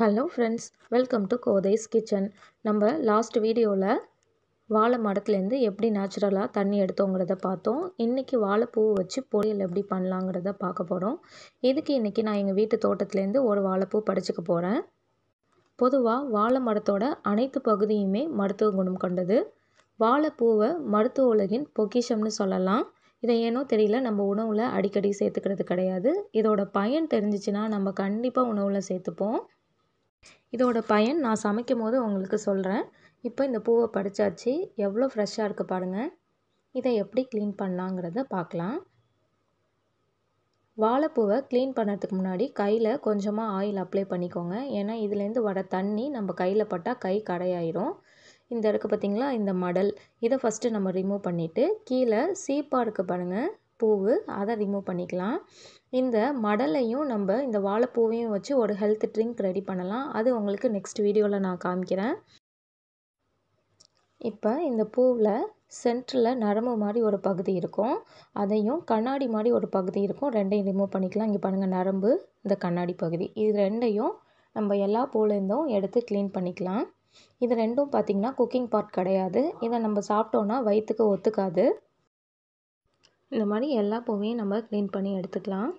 hello friends welcome to Kothai's kitchen நம்ம last வீடியோவில் வாழை மரத்துலேருந்து எப்படி நேச்சுரலாக தண்ணி எடுத்தோங்கிறத பார்த்தோம் இன்றைக்கி வாழைப்பூ வச்சு பொரியல் எப்படி பண்ணலாங்கிறத பார்க்க போகிறோம் இதுக்கு இன்றைக்கி நான் எங்கள் வீட்டு தோட்டத்துலேருந்து ஒரு வாழைப்பூ படிச்சுக்க போகிறேன் பொதுவாக வாழை மரத்தோட அனைத்து பகுதியுமே மருத்துவ குணம் கொண்டது வாழைப்பூவை மருத்துவ உலகின் பொக்கிஷம்னு சொல்லலாம் இதை ஏனோ தெரியல நம்ம உணவில் அடிக்கடி சேர்த்துக்கிறது கிடையாது இதோட பயன் தெரிஞ்சிச்சுன்னா நம்ம கண்டிப்பாக உணவில் சேர்த்துப்போம் இதோட பயன் நான் சமைக்கும் போது உங்களுக்கு சொல்கிறேன் இப்போ இந்த பூவை படித்தாச்சு எவ்வளோ ஃப்ரெஷ்ஷாக இருக்குது பாருங்கள் இதை எப்படி க்ளீன் பண்ணலாங்கிறத பார்க்கலாம் வாழைப்பூவை க்ளீன் பண்ணுறதுக்கு முன்னாடி கையில் கொஞ்சமாக ஆயில் அப்ளை பண்ணிக்கோங்க ஏன்னா இதுலேருந்து வர தண்ணி நம்ம கையில் பட்டால் கை கடையாயிரும் இந்த இடக்கு பார்த்திங்களா இந்த மடல் இதை ஃபஸ்ட்டு நம்ம ரிமூவ் பண்ணிவிட்டு கீழே சீப்பாக இருக்குது பாருங்கள் பூவு அதை ரிமூவ் பண்ணிக்கலாம் இந்த மடலையும் நம்ம இந்த வாழைப்பூவையும் வச்சு ஒரு ஹெல்த் ட்ரிங்க் ரெடி பண்ணலாம் அது உங்களுக்கு நெக்ஸ்ட் வீடியோவில் நான் காமிக்கிறேன் இப்போ இந்த பூவில் சென்ட்ரில் நரம்பு மாதிரி ஒரு பகுதி இருக்கும் அதையும் கண்ணாடி மாதிரி ஒரு பகுதி இருக்கும் ரெண்டையும் ரிமூவ் பண்ணிக்கலாம் இங்கே பாருங்கள் நரம்பு இந்த கண்ணாடி பகுதி இது ரெண்டையும் நம்ம எல்லா பூலேருந்தும் எடுத்து க்ளீன் பண்ணிக்கலாம் இது ரெண்டும் பார்த்திங்கன்னா குக்கிங் பார்ட் கிடையாது இதை நம்ம சாப்பிட்டோன்னா வயிற்றுக்கு ஒத்துக்காது இந்த மாதிரி எல்லா பூவையும் நம்ம க்ளீன் பண்ணி எடுத்துக்கலாம்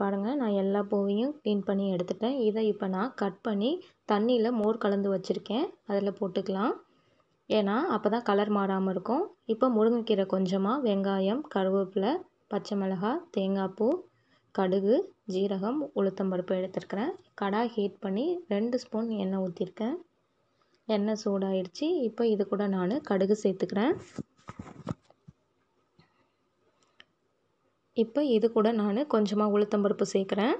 பாருங்கள் நான் எல்லா பூவையும் க்ளீன் பண்ணி எடுத்துட்டேன் இதை இப்போ நான் கட் பண்ணி தண்ணியில் மோர் கலந்து வச்சுருக்கேன் அதில் போட்டுக்கலாம் ஏன்னா அப்போ தான் கலர் மாறாமல் இருக்கும் இப்போ முருங்கைக்கீரை கொஞ்சமாக வெங்காயம் கருவேப்பிலை பச்சை மிளகாய் தேங்காய் பூ கடுகு ஜீரகம் உளுத்தம்பருப்பு எடுத்துருக்கிறேன் கடாய் ஹீட் பண்ணி ரெண்டு ஸ்பூன் எண்ணெய் ஊற்றிருக்கேன் எண்ணெய் சூடாயிடுச்சு இப்போ இது கூட நான் கடுகு சேர்த்துக்கிறேன் இப்போ இது கூட நான் கொஞ்சமாக உளுத்தம்பருப்பு சேர்க்குறேன்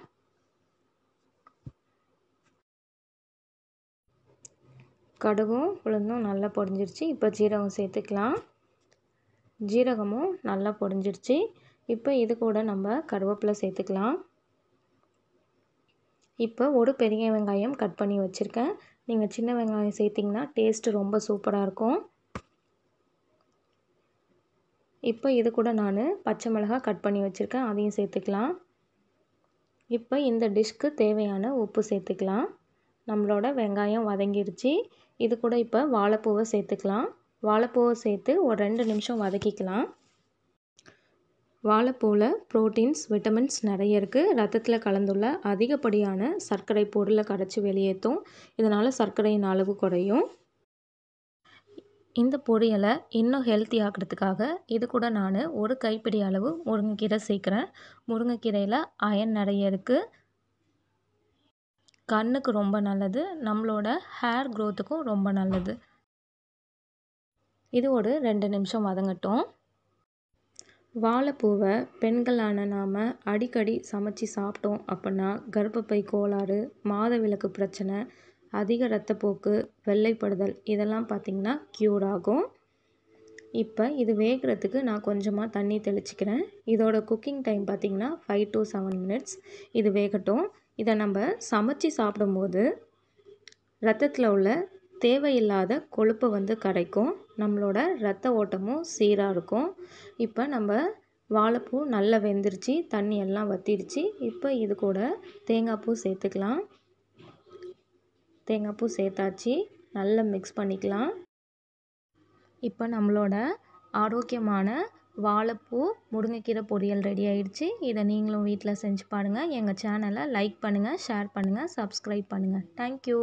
கடுகும் உளுந்தும் நல்லா பொடிஞ்சிருச்சு இப்போ ஜீரகம் சேர்த்துக்கலாம் ஜீரகமும் நல்லா பொடிஞ்சிருச்சு இப்போ இது கூட நம்ம கருவேப்பிலை சேர்த்துக்கலாம் இப்போ ஒரு பெரிய வெங்காயம் கட் பண்ணி வச்சுருக்கேன் நீங்கள் சின்ன வெங்காயம் சேர்த்திங்கன்னா டேஸ்ட்டு ரொம்ப சூப்பராக இருக்கும் இப்போ இது கூட நான் பச்சை மிளகா கட் பண்ணி வச்சுருக்கேன் அதையும் சேர்த்துக்கலாம் இப்போ இந்த டிஷ்க்கு தேவையான உப்பு சேர்த்துக்கலாம் நம்மளோட வெங்காயம் வதங்கிடுச்சு இது கூட இப்போ வாழைப்பூவை சேர்த்துக்கலாம் வாழைப்பூவை சேர்த்து ஒரு ரெண்டு நிமிஷம் வதக்கிக்கலாம் வாழைப்பூவில் ப்ரோட்டீன்ஸ் விட்டமின்ஸ் நிறைய இருக்குது ரத்தத்தில் கலந்துள்ள அதிகப்படியான சர்க்கரை பொருளை கரைச்சி வெளியேற்றும் இதனால் சர்க்கரையின் அளவு குறையும் இந்த பொரியலை இன்னும் ஹெல்த்தி ஆக்கிறதுக்காக இது கூட நான் ஒரு கைப்பிடி அளவு முருங்கைக்கீரை சேர்க்குறேன் முருங்கைக்கீரையில் அயன் நிறைய இருக்குது கண்ணுக்கு ரொம்ப நல்லது நம்மளோட ஹேர் க்ரோத்துக்கும் ரொம்ப நல்லது இது ஒரு ரெண்டு நிமிஷம் வதங்கட்டும் வாழைப்பூவை பெண்களான நாம் அடிக்கடி சமைச்சி சாப்பிட்டோம் அப்படின்னா கர்ப்பப்பை கோளாறு மாதவிலக்கு பிரச்சனை அதிக ரத்தப்போக்கு வெள்ளைப்படுதல் இதெல்லாம் பார்த்திங்கன்னா க்யூர் ஆகும் இப்போ இது வேகிறதுக்கு நான் கொஞ்சமாக தண்ணி தெளிச்சிக்கிறேன் இதோட குக்கிங் டைம் பார்த்திங்கன்னா ஃபைவ் டு செவன் மினிட்ஸ் இது வேகட்டும் இதை நம்ம சமைச்சு சாப்பிடும்போது ரத்தத்தில் உள்ள தேவையில்லாத கொழுப்பை வந்து கிடைக்கும் நம்மளோட ரத்த ஓட்டமும் சீராக இருக்கும் இப்போ நம்ம வாழைப்பூ நல்லா வெந்துருச்சு தண்ணி எல்லாம் வத்திடுச்சு இப்போ இது கூட தேங்காய் பூ சேர்த்துக்கலாம் தேங்காய் பூ சேர்த்தாச்சு நல்லா மிக்ஸ் பண்ணிக்கலாம் இப்போ நம்மளோட ஆரோக்கியமான வாழைப்பூ முருங்கைக்கீரை பொரியல் ரெடி ஆயிடுச்சு இதை நீங்களும் வீட்டில் செஞ்சு பாருங்கள் எங்கள் சேனலை லைக் பண்ணுங்கள் ஷேர் பண்ணுங்கள் சப்ஸ்கிரைப் பண்ணுங்கள் தேங்க்யூ